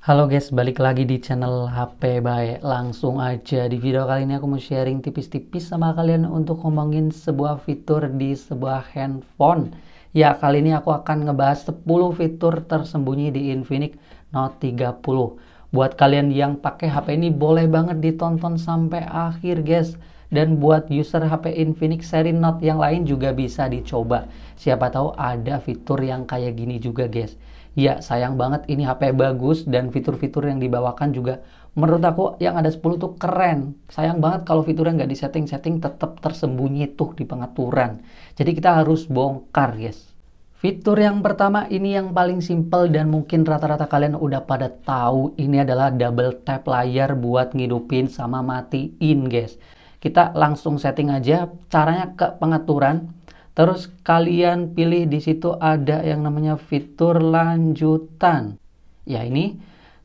Halo guys, balik lagi di channel HP Baik. Langsung aja di video kali ini aku mau sharing tipis-tipis sama kalian untuk ngomongin sebuah fitur di sebuah handphone. Ya, kali ini aku akan ngebahas 10 fitur tersembunyi di Infinix Note 30. Buat kalian yang pakai HP ini boleh banget ditonton sampai akhir guys. Dan buat user HP Infinix seri Note yang lain juga bisa dicoba. Siapa tahu ada fitur yang kayak gini juga guys ya sayang banget ini HP bagus dan fitur-fitur yang dibawakan juga menurut aku yang ada 10 tuh keren sayang banget kalau fiturnya nggak disetting-setting tetap tersembunyi tuh di pengaturan jadi kita harus bongkar guys fitur yang pertama ini yang paling simple dan mungkin rata-rata kalian udah pada tahu ini adalah double tap layar buat ngidupin sama matiin guys kita langsung setting aja caranya ke pengaturan Terus kalian pilih di situ ada yang namanya fitur lanjutan. Ya ini.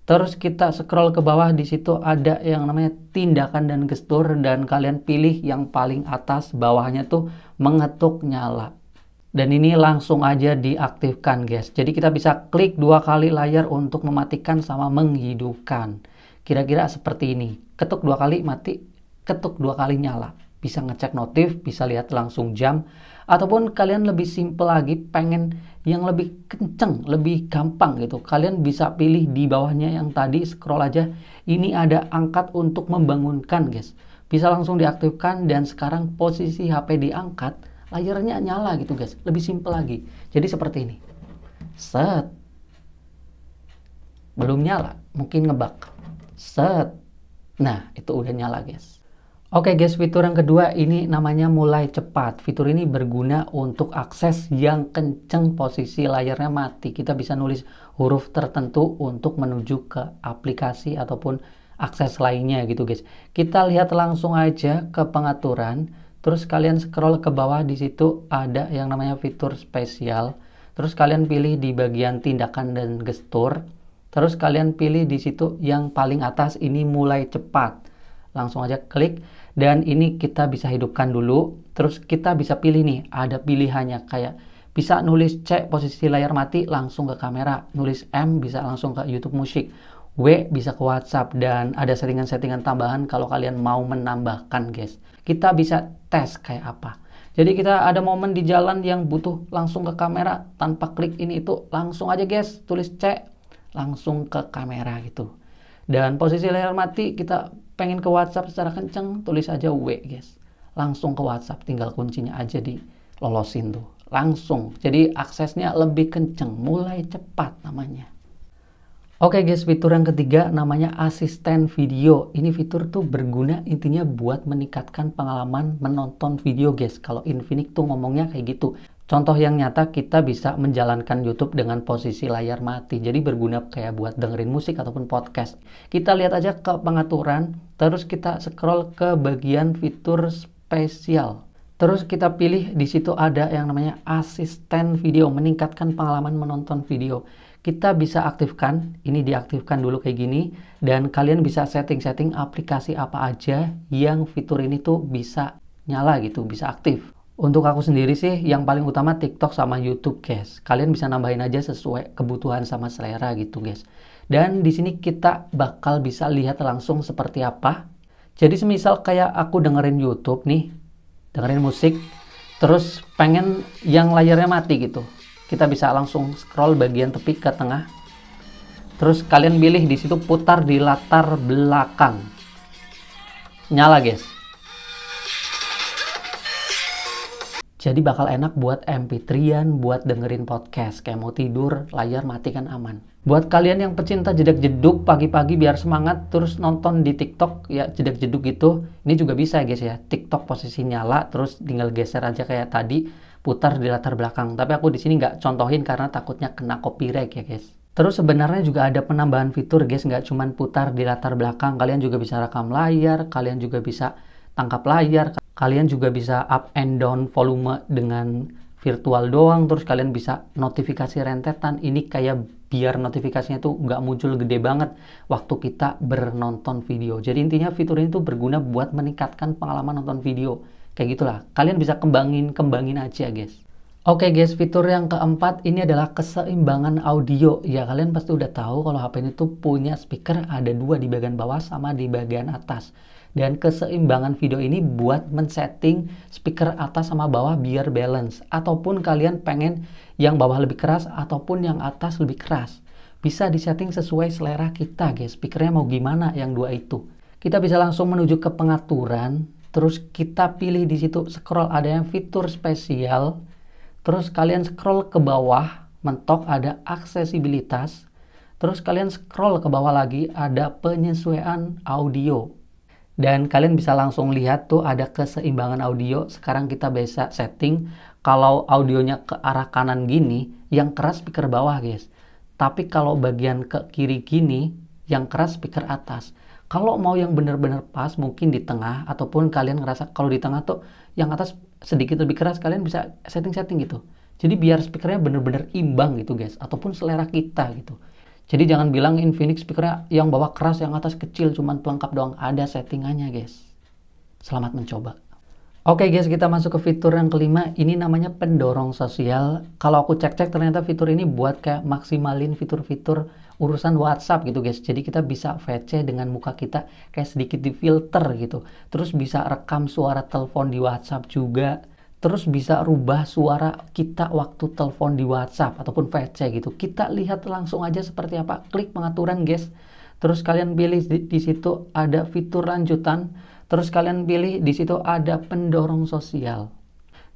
Terus kita scroll ke bawah di situ ada yang namanya tindakan dan gestur dan kalian pilih yang paling atas bawahnya tuh mengetuk nyala. Dan ini langsung aja diaktifkan guys. Jadi kita bisa klik dua kali layar untuk mematikan sama menghidupkan. Kira-kira seperti ini. Ketuk dua kali mati, ketuk dua kali nyala. Bisa ngecek notif, bisa lihat langsung jam, ataupun kalian lebih simple lagi pengen yang lebih kenceng, lebih gampang gitu. Kalian bisa pilih di bawahnya yang tadi scroll aja. Ini ada angkat untuk membangunkan, guys. Bisa langsung diaktifkan dan sekarang posisi HP diangkat, layarnya nyala gitu, guys. Lebih simple lagi. Jadi seperti ini. Set. Belum nyala, mungkin ngebak. Set. Nah, itu udah nyala, guys. Oke guys, fitur yang kedua ini namanya mulai cepat. Fitur ini berguna untuk akses yang kenceng posisi layarnya mati. Kita bisa nulis huruf tertentu untuk menuju ke aplikasi ataupun akses lainnya gitu guys. Kita lihat langsung aja ke pengaturan. Terus kalian scroll ke bawah di situ ada yang namanya fitur spesial. Terus kalian pilih di bagian tindakan dan gestur. Terus kalian pilih di situ yang paling atas ini mulai cepat langsung aja klik dan ini kita bisa hidupkan dulu terus kita bisa pilih nih ada pilihannya kayak bisa nulis C posisi layar mati langsung ke kamera nulis M bisa langsung ke YouTube Musik W bisa ke WhatsApp dan ada settingan-settingan tambahan kalau kalian mau menambahkan guys. Kita bisa tes kayak apa. Jadi kita ada momen di jalan yang butuh langsung ke kamera tanpa klik ini itu langsung aja guys tulis C langsung ke kamera gitu. Dan posisi layar mati kita pengen ke WhatsApp secara kenceng, tulis aja W, guys. Langsung ke WhatsApp, tinggal kuncinya aja lolosin tuh. Langsung. Jadi aksesnya lebih kenceng, mulai cepat namanya. Oke okay guys, fitur yang ketiga namanya asisten video. Ini fitur tuh berguna intinya buat meningkatkan pengalaman menonton video guys. Kalau Infinix tuh ngomongnya kayak gitu. Contoh yang nyata kita bisa menjalankan YouTube dengan posisi layar mati. Jadi berguna kayak buat dengerin musik ataupun podcast. Kita lihat aja ke pengaturan, terus kita scroll ke bagian fitur spesial. Terus kita pilih di situ ada yang namanya asisten video, meningkatkan pengalaman menonton video. Kita bisa aktifkan, ini diaktifkan dulu kayak gini, dan kalian bisa setting-setting aplikasi apa aja yang fitur ini tuh bisa nyala gitu, bisa aktif. Untuk aku sendiri sih, yang paling utama TikTok sama YouTube, guys. Kalian bisa nambahin aja sesuai kebutuhan sama selera gitu, guys. Dan di sini kita bakal bisa lihat langsung seperti apa. Jadi semisal kayak aku dengerin YouTube nih, dengerin musik, terus pengen yang layarnya mati gitu. Kita bisa langsung scroll bagian tepi ke tengah. Terus kalian pilih di situ putar di latar belakang. Nyala, guys Jadi bakal enak buat MP3-an, buat dengerin podcast. Kayak mau tidur, layar matikan aman. Buat kalian yang pecinta jedek-jeduk pagi-pagi biar semangat terus nonton di TikTok ya jedek-jeduk gitu. Ini juga bisa guys ya. TikTok posisi nyala terus tinggal geser aja kayak tadi putar di latar belakang. Tapi aku di sini nggak contohin karena takutnya kena copyright ya guys. Terus sebenarnya juga ada penambahan fitur guys, nggak cuman putar di latar belakang, kalian juga bisa rekam layar, kalian juga bisa tangkap layar. Kalian juga bisa up and down volume dengan virtual doang. Terus kalian bisa notifikasi rentetan. Ini kayak biar notifikasinya tuh nggak muncul gede banget waktu kita bernonton video. Jadi intinya fitur ini tuh berguna buat meningkatkan pengalaman nonton video. Kayak gitulah. Kalian bisa kembangin, kembangin aja guys. Oke okay guys, fitur yang keempat ini adalah keseimbangan audio. Ya kalian pasti udah tahu kalau HP ini tuh punya speaker ada dua di bagian bawah sama di bagian atas dan keseimbangan video ini buat men-setting speaker atas sama bawah biar balance ataupun kalian pengen yang bawah lebih keras ataupun yang atas lebih keras bisa disetting sesuai selera kita guys speakernya mau gimana yang dua itu kita bisa langsung menuju ke pengaturan terus kita pilih di situ scroll ada yang fitur spesial terus kalian scroll ke bawah mentok ada aksesibilitas Terus kalian scroll ke bawah lagi ada penyesuaian audio dan kalian bisa langsung lihat tuh ada keseimbangan audio sekarang kita bisa setting kalau audionya ke arah kanan gini yang keras speaker bawah guys tapi kalau bagian ke kiri gini yang keras speaker atas kalau mau yang benar-benar pas mungkin di tengah ataupun kalian ngerasa kalau di tengah tuh yang atas sedikit lebih keras kalian bisa setting-setting gitu jadi biar speakernya benar-benar imbang gitu guys ataupun selera kita gitu jadi jangan bilang Infinix speaker yang bawah keras, yang atas kecil, cuman pelengkap doang. Ada settingannya guys. Selamat mencoba. Oke okay guys, kita masuk ke fitur yang kelima. Ini namanya pendorong sosial. Kalau aku cek-cek ternyata fitur ini buat kayak maksimalin fitur-fitur urusan WhatsApp gitu guys. Jadi kita bisa VC dengan muka kita kayak sedikit di filter gitu. Terus bisa rekam suara telepon di WhatsApp juga terus bisa rubah suara kita waktu telepon di WhatsApp ataupun VC gitu. Kita lihat langsung aja seperti apa. Klik pengaturan, guys. Terus kalian pilih di, di situ ada fitur lanjutan. Terus kalian pilih di situ ada pendorong sosial.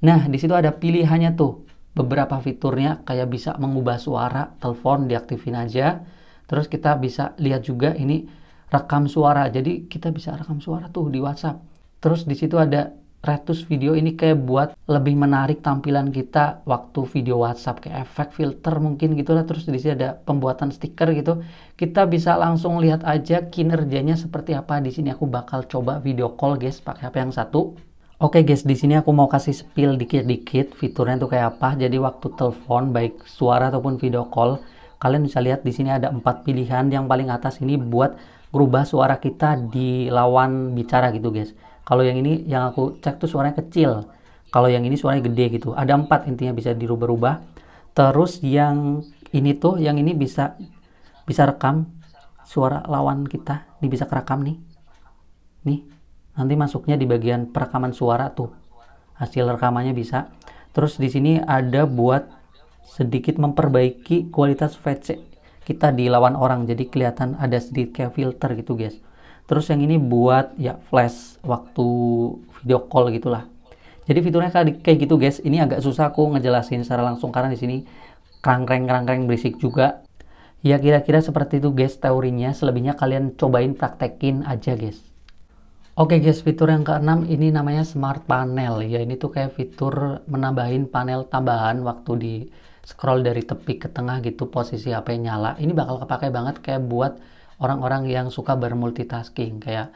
Nah, di situ ada pilihannya tuh. Beberapa fiturnya kayak bisa mengubah suara, telepon diaktifin aja. Terus kita bisa lihat juga ini rekam suara. Jadi kita bisa rekam suara tuh di WhatsApp. Terus di situ ada ratus video ini kayak buat lebih menarik tampilan kita waktu video WhatsApp kayak efek filter mungkin gitu lah terus di sini ada pembuatan stiker gitu kita bisa langsung lihat aja kinerjanya seperti apa di sini aku bakal coba video call guys pakai HP yang satu Oke guys, di sini aku mau kasih spill dikit-dikit fiturnya tuh kayak apa. Jadi waktu telepon baik suara ataupun video call, kalian bisa lihat di sini ada empat pilihan. Yang paling atas ini buat berubah suara kita di lawan bicara gitu guys. Kalau yang ini yang aku cek tuh suaranya kecil. Kalau yang ini suaranya gede gitu. Ada empat intinya bisa dirubah-rubah. Terus yang ini tuh, yang ini bisa bisa rekam suara lawan kita. Ini bisa kerekam nih. Nih, nanti masuknya di bagian perekaman suara tuh. Hasil rekamannya bisa. Terus di sini ada buat sedikit memperbaiki kualitas VC kita di lawan orang jadi kelihatan ada sedikit kayak filter gitu guys Terus yang ini buat ya flash waktu video call gitulah. Jadi fiturnya kayak gitu guys. Ini agak susah aku ngejelasin secara langsung karena di sini kerang kerangkreng berisik juga. Ya kira-kira seperti itu guys teorinya. Selebihnya kalian cobain praktekin aja guys. Oke guys, fitur yang keenam ini namanya Smart Panel. Ya ini tuh kayak fitur menambahin panel tambahan waktu di scroll dari tepi ke tengah gitu posisi HP nyala. Ini bakal kepake banget kayak buat orang-orang yang suka bermultitasking kayak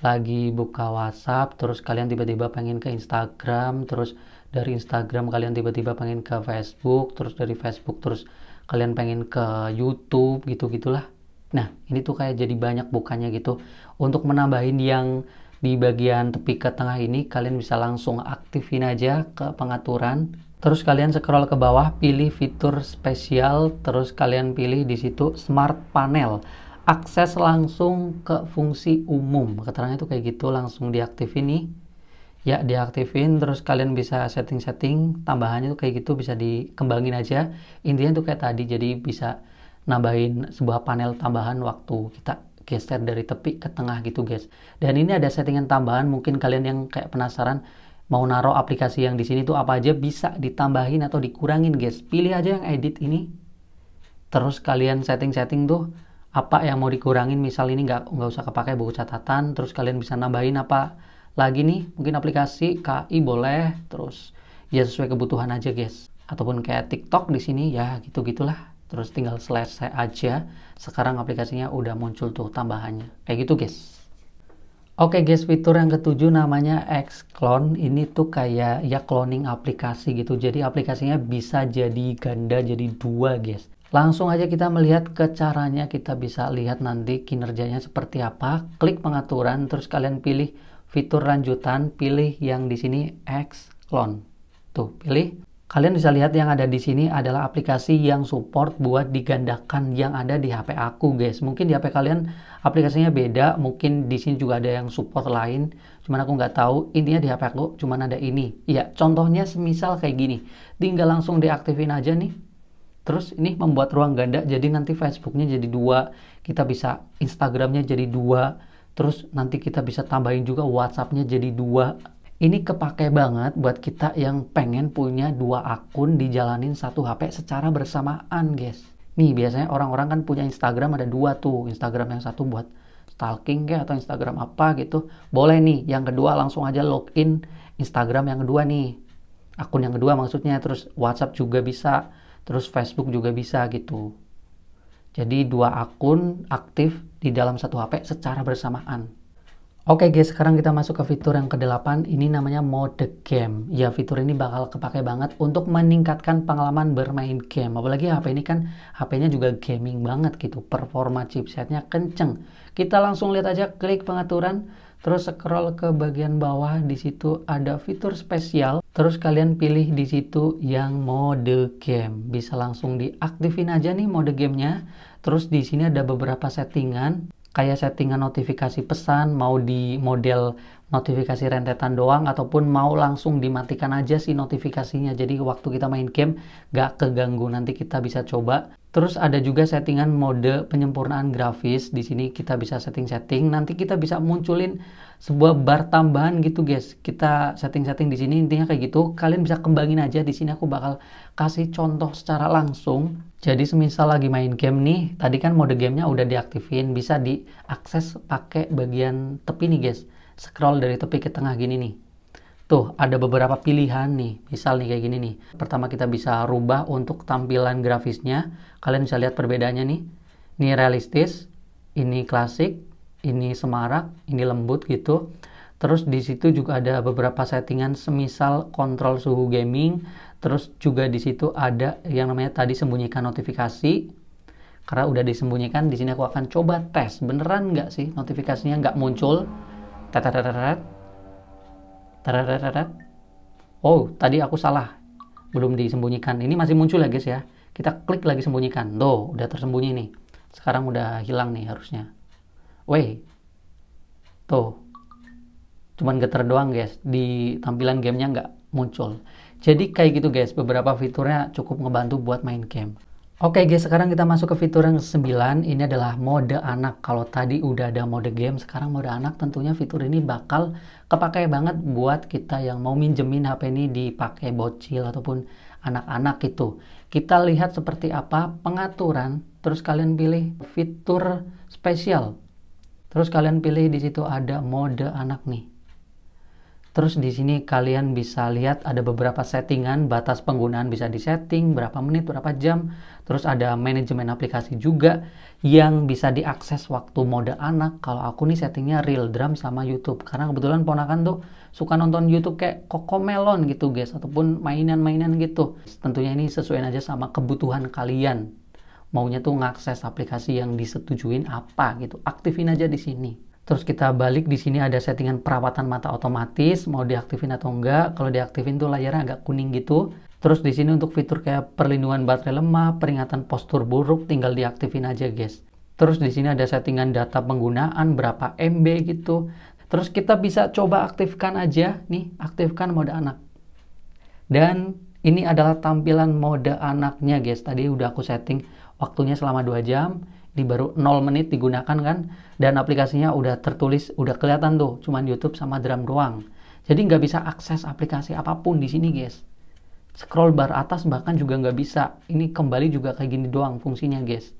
lagi buka WhatsApp terus kalian tiba-tiba pengen ke Instagram terus dari Instagram kalian tiba-tiba pengen ke Facebook terus dari Facebook terus kalian pengen ke YouTube gitu gitulah nah ini tuh kayak jadi banyak bukannya gitu untuk menambahin yang di bagian tepi ke tengah ini kalian bisa langsung aktifin aja ke pengaturan terus kalian scroll ke bawah pilih fitur spesial terus kalian pilih di situ smart panel akses langsung ke fungsi umum keterangan itu kayak gitu langsung diaktifin nih ya diaktifin terus kalian bisa setting-setting tambahannya itu kayak gitu bisa dikembangin aja intinya itu kayak tadi jadi bisa nambahin sebuah panel tambahan waktu kita geser dari tepi ke tengah gitu guys dan ini ada settingan tambahan mungkin kalian yang kayak penasaran mau naruh aplikasi yang di sini tuh apa aja bisa ditambahin atau dikurangin guys pilih aja yang edit ini terus kalian setting-setting tuh apa yang mau dikurangin misal ini nggak nggak usah kepakai buku catatan terus kalian bisa nambahin apa lagi nih mungkin aplikasi KI boleh terus ya sesuai kebutuhan aja guys ataupun kayak TikTok di sini ya gitu gitulah terus tinggal selesai aja sekarang aplikasinya udah muncul tuh tambahannya kayak gitu guys Oke guys, fitur yang ketujuh namanya x clone Ini tuh kayak ya cloning aplikasi gitu. Jadi aplikasinya bisa jadi ganda jadi dua guys. Langsung aja kita melihat ke caranya kita bisa lihat nanti kinerjanya seperti apa. Klik pengaturan terus kalian pilih fitur lanjutan, pilih yang di sini X Clone. Tuh, pilih. Kalian bisa lihat yang ada di sini adalah aplikasi yang support buat digandakan yang ada di HP aku, guys. Mungkin di HP kalian aplikasinya beda, mungkin di sini juga ada yang support lain. Cuman aku nggak tahu. Intinya di HP aku cuman ada ini. Iya. contohnya semisal kayak gini. Tinggal langsung diaktifin aja nih Terus ini membuat ruang ganda, jadi nanti Facebooknya jadi dua, kita bisa Instagramnya jadi dua, terus nanti kita bisa tambahin juga WhatsAppnya jadi dua. Ini kepake banget buat kita yang pengen punya dua akun dijalanin satu HP secara bersamaan, guys. Nih biasanya orang-orang kan punya Instagram ada dua tuh, Instagram yang satu buat stalking kayak atau Instagram apa gitu. Boleh nih, yang kedua langsung aja login Instagram yang kedua nih. Akun yang kedua maksudnya, terus WhatsApp juga bisa terus Facebook juga bisa gitu. Jadi dua akun aktif di dalam satu HP secara bersamaan. Oke guys, sekarang kita masuk ke fitur yang kedelapan. ini namanya mode game. Ya, fitur ini bakal kepake banget untuk meningkatkan pengalaman bermain game. Apalagi HP ini kan HP-nya juga gaming banget gitu, performa chipsetnya kenceng. Kita langsung lihat aja, klik pengaturan, Terus scroll ke bagian bawah, di situ ada fitur spesial. Terus kalian pilih di situ yang mode game. Bisa langsung diaktifin aja nih mode gamenya. Terus di sini ada beberapa settingan kayak settingan notifikasi pesan mau di model notifikasi rentetan doang ataupun mau langsung dimatikan aja sih notifikasinya jadi waktu kita main game gak keganggu nanti kita bisa coba terus ada juga settingan mode penyempurnaan grafis di sini kita bisa setting-setting nanti kita bisa munculin sebuah bar tambahan gitu guys kita setting-setting di sini intinya kayak gitu kalian bisa kembangin aja di sini aku bakal kasih contoh secara langsung jadi semisal lagi main game nih, tadi kan mode gamenya udah diaktifin, bisa diakses pakai bagian tepi nih guys. Scroll dari tepi ke tengah gini nih. Tuh, ada beberapa pilihan nih, misal nih kayak gini nih. Pertama kita bisa rubah untuk tampilan grafisnya. Kalian bisa lihat perbedaannya nih. Ini realistis, ini klasik, ini semarak, ini lembut gitu. Terus di situ juga ada beberapa settingan semisal kontrol suhu gaming, Terus juga di situ ada yang namanya tadi sembunyikan notifikasi. Karena udah disembunyikan, di sini aku akan coba tes. Beneran nggak sih notifikasinya nggak muncul? Tararararat. Oh, tadi aku salah. Belum disembunyikan. Ini masih muncul ya guys ya. Kita klik lagi sembunyikan. Tuh, udah tersembunyi nih. Sekarang udah hilang nih harusnya. Weh. Tuh. Cuman geter doang guys. Di tampilan gamenya nggak muncul. Jadi kayak gitu guys, beberapa fiturnya cukup ngebantu buat main game. Oke okay guys, sekarang kita masuk ke fitur yang ke-9. Ini adalah mode anak. Kalau tadi udah ada mode game, sekarang mode anak tentunya fitur ini bakal kepakai banget buat kita yang mau minjemin HP ini dipakai bocil ataupun anak-anak gitu. Kita lihat seperti apa pengaturan, terus kalian pilih fitur spesial. Terus kalian pilih di situ ada mode anak nih. Terus di sini kalian bisa lihat ada beberapa settingan, batas penggunaan bisa di-setting berapa menit, berapa jam. Terus ada manajemen aplikasi juga yang bisa diakses waktu mode anak. Kalau aku nih settingnya real drum sama YouTube. Karena kebetulan ponakan tuh suka nonton YouTube kayak Melon gitu guys, ataupun mainan-mainan gitu. Tentunya ini sesuai aja sama kebutuhan kalian. Maunya tuh ngakses aplikasi yang disetujuin apa gitu. Aktifin aja di sini. Terus kita balik di sini ada settingan perawatan mata otomatis, mau diaktifin atau enggak. Kalau diaktifin tuh layarnya agak kuning gitu. Terus di sini untuk fitur kayak perlindungan baterai lemah, peringatan postur buruk tinggal diaktifin aja guys. Terus di sini ada settingan data penggunaan berapa MB gitu. Terus kita bisa coba aktifkan aja nih, aktifkan mode anak. Dan ini adalah tampilan mode anaknya guys. Tadi udah aku setting waktunya selama 2 jam. Di baru 0 menit digunakan kan dan aplikasinya udah tertulis, udah kelihatan tuh, cuman YouTube sama drum doang. Jadi nggak bisa akses aplikasi apapun di sini guys. Scroll bar atas bahkan juga nggak bisa. Ini kembali juga kayak gini doang fungsinya guys.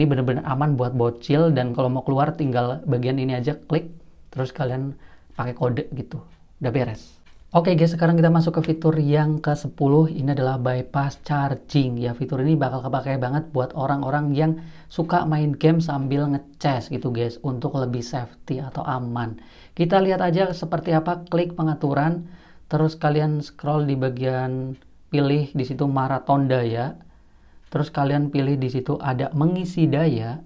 Ini bener-bener aman buat bocil dan kalau mau keluar tinggal bagian ini aja klik, terus kalian pakai kode gitu. Udah beres. Oke okay guys, sekarang kita masuk ke fitur yang ke-10. Ini adalah bypass charging. Ya, fitur ini bakal kepake banget buat orang-orang yang suka main game sambil ngeces gitu guys, untuk lebih safety atau aman. Kita lihat aja seperti apa, klik pengaturan, terus kalian scroll di bagian pilih di situ maraton daya. Terus kalian pilih di situ ada mengisi daya.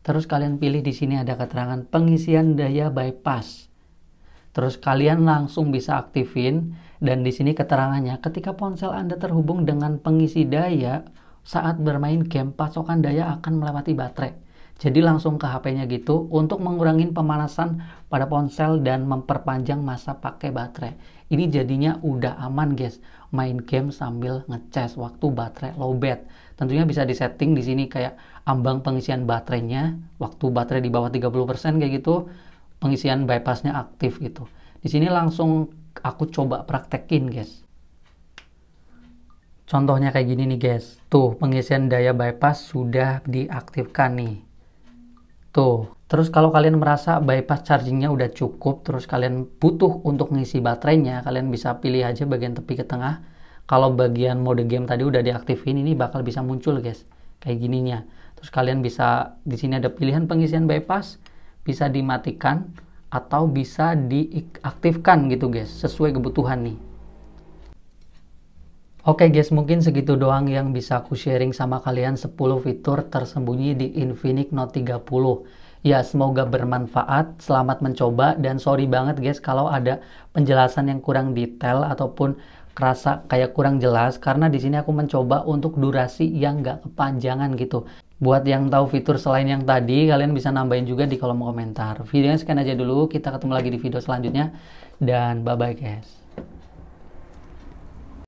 Terus kalian pilih di sini ada keterangan pengisian daya bypass. Terus kalian langsung bisa aktifin dan di sini keterangannya ketika ponsel Anda terhubung dengan pengisi daya saat bermain game pasokan daya akan melewati baterai. Jadi langsung ke HP-nya gitu untuk mengurangi pemanasan pada ponsel dan memperpanjang masa pakai baterai. Ini jadinya udah aman guys, main game sambil ngecas waktu baterai lowbat. Tentunya bisa disetting di sini kayak ambang pengisian baterainya, waktu baterai di bawah 30% kayak gitu, pengisian bypassnya aktif gitu. Di sini langsung aku coba praktekin guys. Contohnya kayak gini nih guys. Tuh pengisian daya bypass sudah diaktifkan nih. Tuh. Terus kalau kalian merasa bypass chargingnya udah cukup, terus kalian butuh untuk ngisi baterainya, kalian bisa pilih aja bagian tepi ke tengah. Kalau bagian mode game tadi udah diaktifin, ini bakal bisa muncul guys. Kayak gininya. Terus kalian bisa, di sini ada pilihan pengisian bypass bisa dimatikan atau bisa diaktifkan gitu guys sesuai kebutuhan nih Oke okay guys, mungkin segitu doang yang bisa aku sharing sama kalian 10 fitur tersembunyi di Infinix Note 30. Ya, semoga bermanfaat, selamat mencoba, dan sorry banget guys kalau ada penjelasan yang kurang detail ataupun kerasa kayak kurang jelas, karena di sini aku mencoba untuk durasi yang nggak kepanjangan gitu. Buat yang tahu fitur selain yang tadi, kalian bisa nambahin juga di kolom komentar. Videonya sekian aja dulu, kita ketemu lagi di video selanjutnya. Dan bye-bye guys.